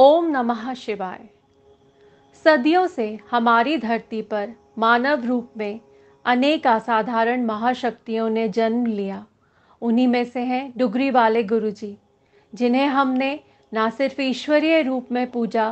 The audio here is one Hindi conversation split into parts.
ओम नमः शिवाय सदियों से हमारी धरती पर मानव रूप में अनेक असाधारण महाशक्तियों ने जन्म लिया उन्हीं में से हैं डुगरी वाले गुरु जी जिन्हें हमने ना सिर्फ ईश्वरीय रूप में पूजा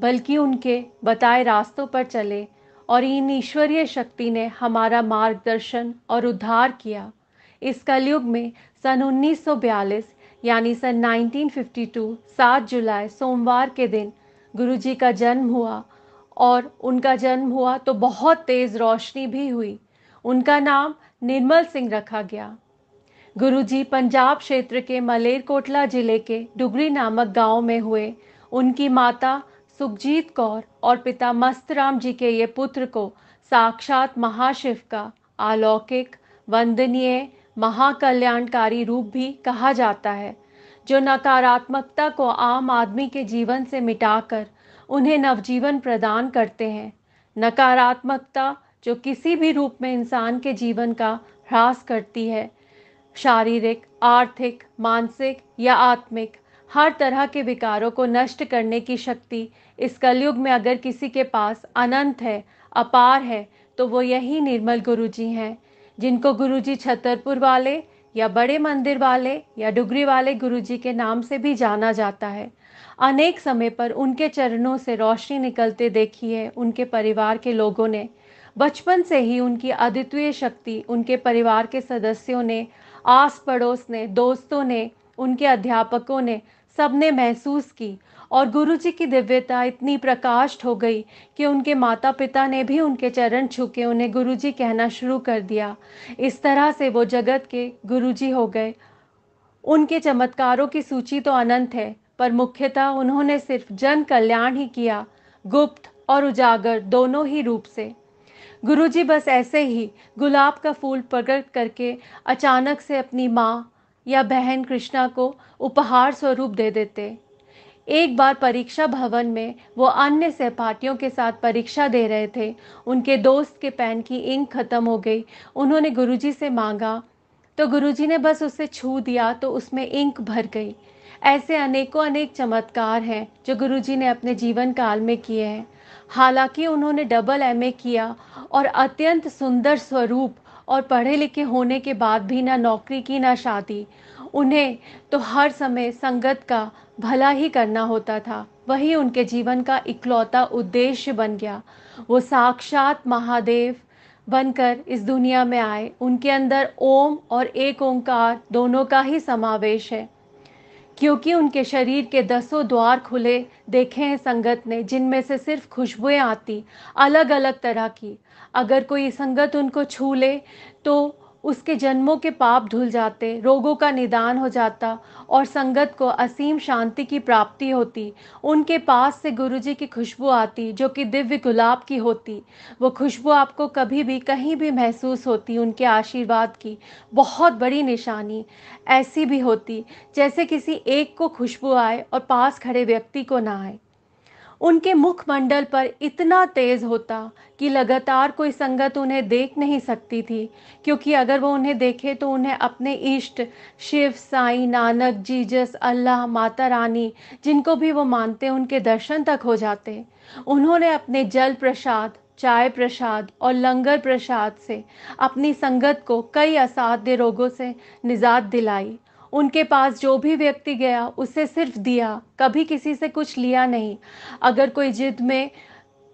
बल्कि उनके बताए रास्तों पर चले और इन ईश्वरीय शक्ति ने हमारा मार्गदर्शन और उद्धार किया इस कलयुग में सन 1942 यानी सन 1952 7 जुलाई सोमवार के दिन गुरुजी का जन्म हुआ और उनका जन्म हुआ तो बहुत तेज़ रोशनी भी हुई उनका नाम निर्मल सिंह रखा गया गुरुजी पंजाब क्षेत्र के मलेरकोटला जिले के डुगरी नामक गांव में हुए उनकी माता सुखजीत कौर और पिता मस्तराम जी के ये पुत्र को साक्षात महाशिव का अलौकिक वंदनीय महाकल्याणकारी रूप भी कहा जाता है जो नकारात्मकता को आम आदमी के जीवन से मिटाकर उन्हें नवजीवन प्रदान करते हैं नकारात्मकता जो किसी भी रूप में इंसान के जीवन का ह्रास करती है शारीरिक आर्थिक मानसिक या आत्मिक हर तरह के विकारों को नष्ट करने की शक्ति इस कलयुग में अगर किसी के पास अनंत है अपार है तो वो यही निर्मल गुरु जी हैं जिनको गुरुजी छतरपुर वाले या बड़े मंदिर वाले या डुगरी वाले गुरुजी के नाम से भी जाना जाता है अनेक समय पर उनके चरणों से रोशनी निकलते देखी है उनके परिवार के लोगों ने बचपन से ही उनकी अद्वितीय शक्ति उनके परिवार के सदस्यों ने आस पड़ोस ने दोस्तों ने उनके अध्यापकों ने सबने महसूस की और गुरु जी की दिव्यता इतनी प्रकाष्ट हो गई कि उनके माता पिता ने भी उनके चरण छू के उन्हें गुरु जी कहना शुरू कर दिया इस तरह से वो जगत के गुरु जी हो गए उनके चमत्कारों की सूची तो अनंत है पर मुख्यतः उन्होंने सिर्फ जन कल्याण ही किया गुप्त और उजागर दोनों ही रूप से गुरुजी बस ऐसे ही गुलाब का फूल प्रकट करके अचानक से अपनी माँ या बहन कृष्णा को उपहार स्वरूप दे देते एक बार परीक्षा भवन में वो अन्य सहपाठियों के साथ परीक्षा दे रहे थे उनके दोस्त के पेन की इंक खत्म हो गई उन्होंने गुरुजी से मांगा तो गुरुजी ने बस उसे छू दिया तो उसमें इंक भर गई ऐसे अनेकों अनेक चमत्कार हैं जो गुरुजी ने अपने जीवन काल में किए हैं हालांकि उन्होंने डबल एमए किया और अत्यंत सुंदर स्वरूप और पढ़े लिखे होने के बाद भी ना नौकरी की ना शादी उन्हें तो हर समय संगत का भला ही करना होता था वही उनके जीवन का इकलौता उद्देश्य बन गया वो साक्षात महादेव बनकर इस दुनिया में आए उनके अंदर ओम और एक ओंकार दोनों का ही समावेश है क्योंकि उनके शरीर के दसों द्वार खुले देखे हैं संगत ने जिनमें से सिर्फ खुशबुएं आती अलग अलग तरह की अगर कोई संगत उनको छू ले तो उसके जन्मों के पाप धुल जाते रोगों का निदान हो जाता और संगत को असीम शांति की प्राप्ति होती उनके पास से गुरुजी की खुशबू आती जो कि दिव्य गुलाब की होती वो खुशबू आपको कभी भी कहीं भी महसूस होती उनके आशीर्वाद की बहुत बड़ी निशानी ऐसी भी होती जैसे किसी एक को खुशबू आए और पास खड़े व्यक्ति को ना आए उनके मुखमंडल पर इतना तेज होता कि लगातार कोई संगत उन्हें देख नहीं सकती थी क्योंकि अगर वो उन्हें देखे तो उन्हें अपने इष्ट शिव साईं नानक जीजस अल्लाह माता रानी जिनको भी वो मानते उनके दर्शन तक हो जाते उन्होंने अपने जल प्रसाद चाय प्रसाद और लंगर प्रसाद से अपनी संगत को कई असाध्य रोगों से निजात दिलाई उनके पास जो भी व्यक्ति गया उसे सिर्फ दिया कभी किसी से कुछ लिया नहीं अगर कोई जिद में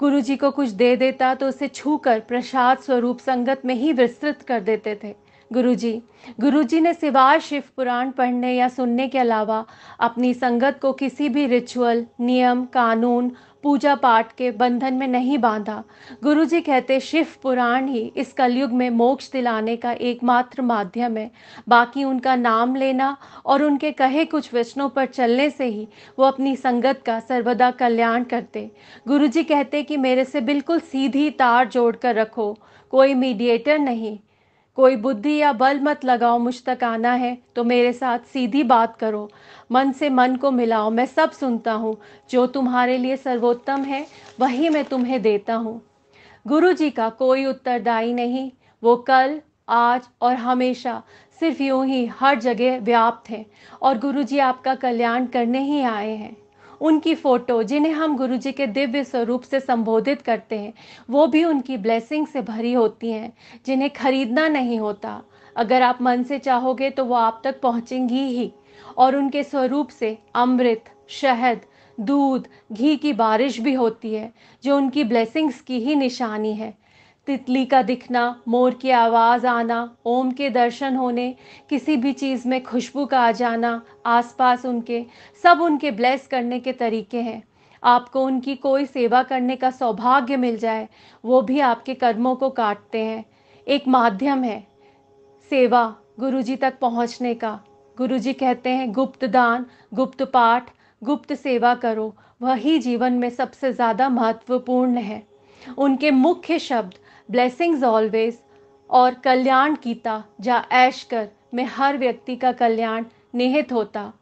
गुरु जी को कुछ दे देता तो उसे छू कर प्रसाद स्वरूप संगत में ही विस्तृत कर देते थे गुरु जी गुरु जी ने सिवाय शिव पुराण पढ़ने या सुनने के अलावा अपनी संगत को किसी भी रिचुअल नियम कानून पूजा पाठ के बंधन में नहीं बांधा गुरु जी कहते शिव पुराण ही इस कलयुग में मोक्ष दिलाने का एकमात्र माध्यम है बाकी उनका नाम लेना और उनके कहे कुछ वचनों पर चलने से ही वो अपनी संगत का सर्वदा कल्याण करते गुरु जी कहते कि मेरे से बिल्कुल सीधी तार जोड़कर रखो कोई मीडिएटर नहीं कोई बुद्धि या बल मत लगाओ मुझ तक आना है तो मेरे साथ सीधी बात करो मन से मन को मिलाओ मैं सब सुनता हूँ जो तुम्हारे लिए सर्वोत्तम है वही मैं तुम्हें देता हूँ गुरु जी का कोई उत्तरदायी नहीं वो कल आज और हमेशा सिर्फ यूं ही हर जगह व्याप्त हैं और गुरु जी आपका कल्याण करने ही आए हैं उनकी फ़ोटो जिन्हें हम गुरु जी के दिव्य स्वरूप से संबोधित करते हैं वो भी उनकी ब्लेसिंग से भरी होती हैं जिन्हें खरीदना नहीं होता अगर आप मन से चाहोगे तो वो आप तक पहुँचेंगी ही और उनके स्वरूप से अमृत शहद दूध घी की बारिश भी होती है जो उनकी ब्लेसिंग्स की ही निशानी है तितली का दिखना मोर की आवाज़ आना ओम के दर्शन होने किसी भी चीज़ में खुशबू का आ जाना आसपास उनके सब उनके ब्लेस करने के तरीके हैं आपको उनकी कोई सेवा करने का सौभाग्य मिल जाए वो भी आपके कर्मों को काटते हैं एक माध्यम है सेवा गुरुजी तक पहुंचने का गुरुजी कहते हैं गुप्त दान गुप्त पाठ गुप्त सेवा करो वही जीवन में सबसे ज़्यादा महत्वपूर्ण है उनके मुख्य शब्द ब्लेसिंग्स ऑलवेज और कल्याण कीता जा ऐश कर में हर व्यक्ति का कल्याण निहित होता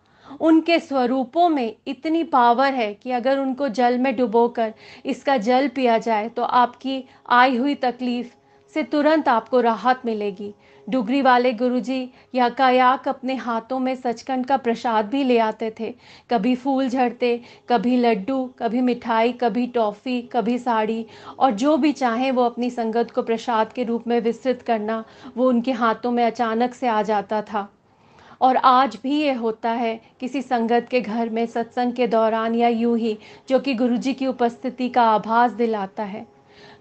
उनके स्वरूपों में इतनी पावर है कि अगर उनको जल में डुबोकर इसका जल पिया जाए तो आपकी आई हुई तकलीफ़ से तुरंत आपको राहत मिलेगी डुगरी वाले गुरुजी या कायाक अपने हाथों में सचखंड का प्रसाद भी ले आते थे कभी फूल झड़ते कभी लड्डू कभी मिठाई कभी टॉफ़ी कभी साड़ी और जो भी चाहे वो अपनी संगत को प्रसाद के रूप में विस्तृत करना वो उनके हाथों में अचानक से आ जाता था और आज भी ये होता है किसी संगत के घर में सत्संग के दौरान या यूं ही जो कि गुरुजी की उपस्थिति का आभास दिलाता है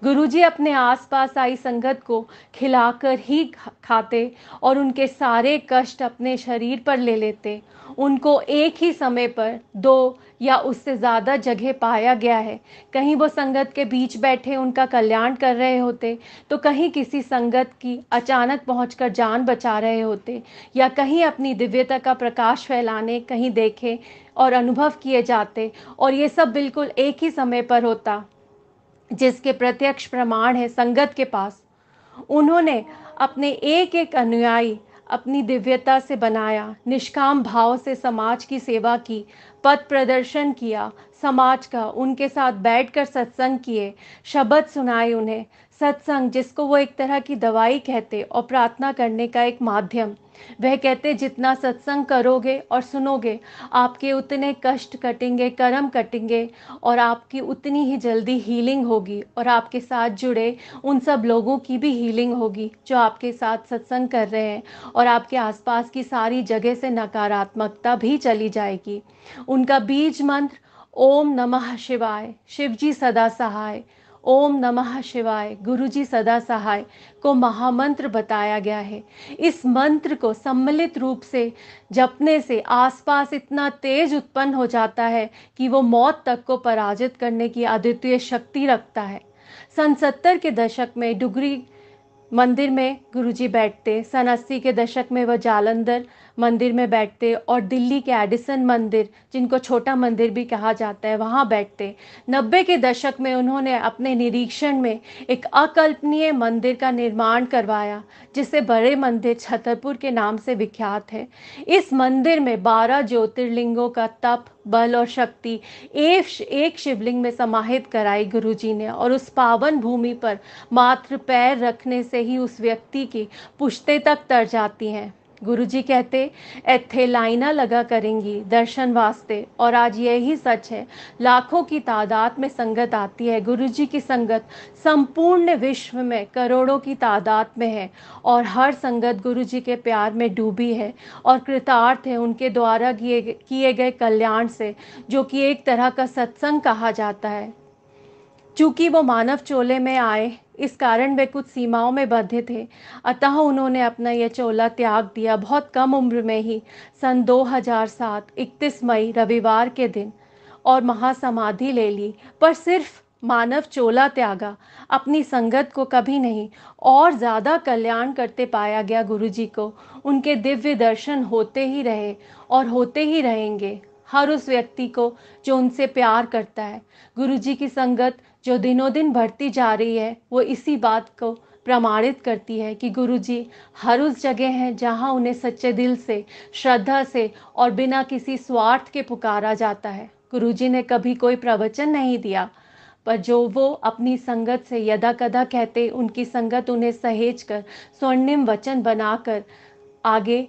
गुरुजी अपने आसपास आई संगत को खिलाकर ही खाते और उनके सारे कष्ट अपने शरीर पर ले लेते उनको एक ही समय पर दो या उससे ज़्यादा जगह पाया गया है कहीं वो संगत के बीच बैठे उनका कल्याण कर रहे होते तो कहीं किसी संगत की अचानक पहुँच जान बचा रहे होते या कहीं अपनी दिव्यता का प्रकाश फैलाने कहीं देखे और अनुभव किए जाते और ये सब बिल्कुल एक ही समय पर होता जिसके प्रत्यक्ष प्रमाण है संगत के पास उन्होंने अपने एक एक अनुयायी अपनी दिव्यता से बनाया निष्काम भाव से समाज की सेवा की पथ प्रदर्शन किया समाज का उनके साथ बैठकर सत्संग किए शब्द सुनाए उन्हें सत्संग जिसको वो एक तरह की दवाई कहते और प्रार्थना करने का एक माध्यम वह कहते जितना सत्संग करोगे और सुनोगे आपके उतने कष्ट कटेंगे कर्म कटेंगे और आपकी उतनी ही जल्दी हीलिंग होगी और आपके साथ जुड़े उन सब लोगों की भी हीलिंग होगी जो आपके साथ सत्संग कर रहे हैं और आपके आसपास की सारी जगह से नकारात्मकता भी चली जाएगी उनका बीज मंत्र ओम नमः शिवाय शिवजी सदा सहाय ओम नमः शिवाय गुरुजी सदा सहाय को महामंत्र बताया गया है इस मंत्र को सम्मिलित रूप से जपने से आसपास इतना तेज उत्पन्न हो जाता है कि वो मौत तक को पराजित करने की अद्वितीय शक्ति रखता है सन सत्तर के दशक में डुगरी मंदिर में गुरुजी बैठते सन अस्सी के दशक में वह जालंधर मंदिर में बैठते और दिल्ली के एडिसन मंदिर जिनको छोटा मंदिर भी कहा जाता है वहाँ बैठते नब्बे के दशक में उन्होंने अपने निरीक्षण में एक अकल्पनीय मंदिर का निर्माण करवाया जिसे बड़े मंदिर छतरपुर के नाम से विख्यात है इस मंदिर में बारह ज्योतिर्लिंगों का तप बल और शक्ति एक एक शिवलिंग में समाहित कराई गुरुजी ने और उस पावन भूमि पर मात्र पैर रखने से ही उस व्यक्ति की पुश्ते तक तर जाती हैं गुरु जी कहते एथे लाइना लगा करेंगी दर्शन वास्ते और आज यही सच है लाखों की तादाद में संगत आती है गुरु जी की संगत संपूर्ण विश्व में करोड़ों की तादाद में है और हर संगत गुरु जी के प्यार में डूबी है और कृतार्थ है उनके द्वारा किए गए कल्याण से जो कि एक तरह का सत्संग कहा जाता है चूंकि वो मानव चोले में आए इस कारण वे कुछ सीमाओं में बंधे थे अतः उन्होंने अपना यह चोला त्याग दिया बहुत कम उम्र में ही सन 2007 31 मई रविवार के दिन और महासमाधि ले ली पर सिर्फ मानव चोला त्यागा अपनी संगत को कभी नहीं और ज़्यादा कल्याण करते पाया गया गुरु जी को उनके दिव्य दर्शन होते ही रहे और होते ही रहेंगे हर उस व्यक्ति को जो उनसे प्यार करता है गुरुजी की संगत जो दिनों दिन बढ़ती जा रही है वो इसी बात को प्रमाणित करती है कि गुरु जी हर उस जगह हैं जहाँ उन्हें सच्चे दिल से श्रद्धा से और बिना किसी स्वार्थ के पुकारा जाता है गुरु जी ने कभी कोई प्रवचन नहीं दिया पर जो वो अपनी संगत से यदा कदा कहते उनकी संगत उन्हें सहेज कर स्वर्णिम वचन बनाकर आगे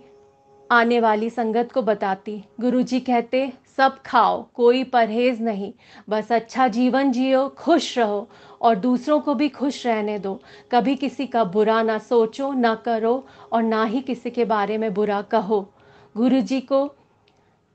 आने वाली संगत को बताती गुरुजी कहते सब खाओ कोई परहेज नहीं बस अच्छा जीवन जियो खुश रहो और दूसरों को भी खुश रहने दो कभी किसी का बुरा ना सोचो ना करो और ना ही किसी के बारे में बुरा कहो गुरु जी को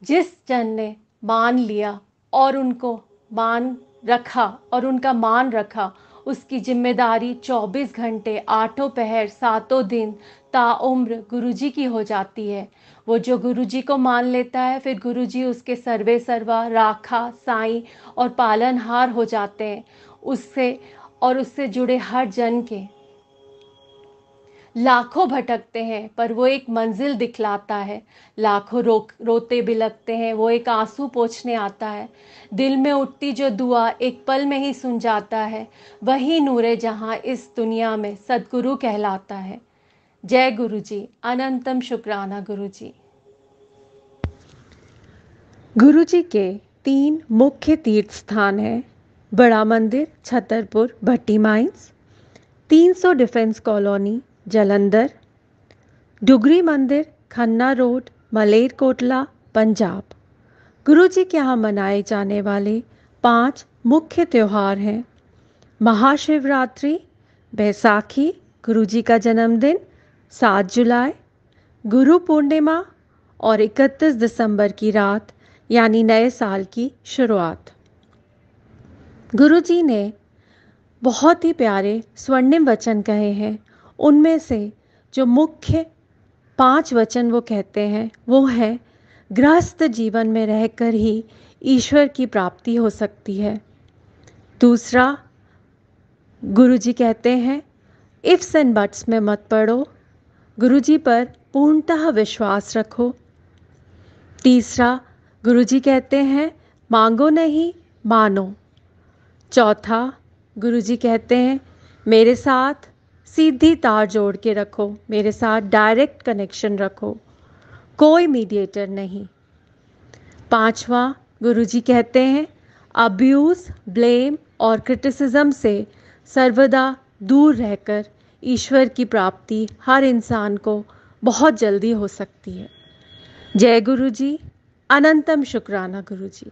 जिस जन ने मान लिया और उनको मान रखा और उनका मान रखा उसकी जिम्मेदारी 24 घंटे आठों पहर सातों दिन ताउम्र गुरुजी की हो जाती है वो जो गुरुजी को मान लेता है फिर गुरुजी उसके सर्वे सर्वा राखा साई और पालनहार हो जाते हैं उससे और उससे जुड़े हर जन के लाखों भटकते हैं पर वो एक मंजिल दिखलाता है लाखों रो रोते बिलकते हैं वो एक आंसू पोछने आता है दिल में उठती जो दुआ एक पल में ही सुन जाता है वही नूरे जहाँ इस दुनिया में सदगुरु कहलाता है जय गुरु जी अनंतम शुक्राना गुरु जी गुरु जी के तीन मुख्य तीर्थ स्थान हैं Bada Mandir Chhatarpur Bhatti Mines 300 Defence Colony Jalandhar Dugri मंदिर खन्ना रोड मलेरकोटला पंजाब गुरु जी के यहाँ मनाए जाने वाले पांच मुख्य त्यौहार हैं महाशिवरात्रि बैसाखी गुरु जी का जन्मदिन सात जुलाई गुरु पूर्णिमा और 31 दिसंबर की रात यानी नए साल की शुरुआत गुरु जी ने बहुत ही प्यारे स्वर्णिम वचन कहे हैं उनमें से जो मुख्य पांच वचन वो कहते हैं वो है गृहस्थ जीवन में रहकर ही ईश्वर की प्राप्ति हो सकती है दूसरा गुरु जी कहते हैं इफ्स एंड बट्स में मत पढ़ो गुरु जी पर पूर्णतः विश्वास रखो तीसरा गुरु जी कहते हैं मांगो नहीं मानो चौथा गुरु जी कहते हैं मेरे साथ सीधी तार जोड़ के रखो मेरे साथ डायरेक्ट कनेक्शन रखो कोई मीडिएटर नहीं पांचवा गुरु जी कहते हैं अब्यूज़ ब्लेम और क्रिटिसिज्म से सर्वदा दूर रहकर ईश्वर की प्राप्ति हर इंसान को बहुत जल्दी हो सकती है जय गुरु जी अनंतम शुक्राना गुरु जी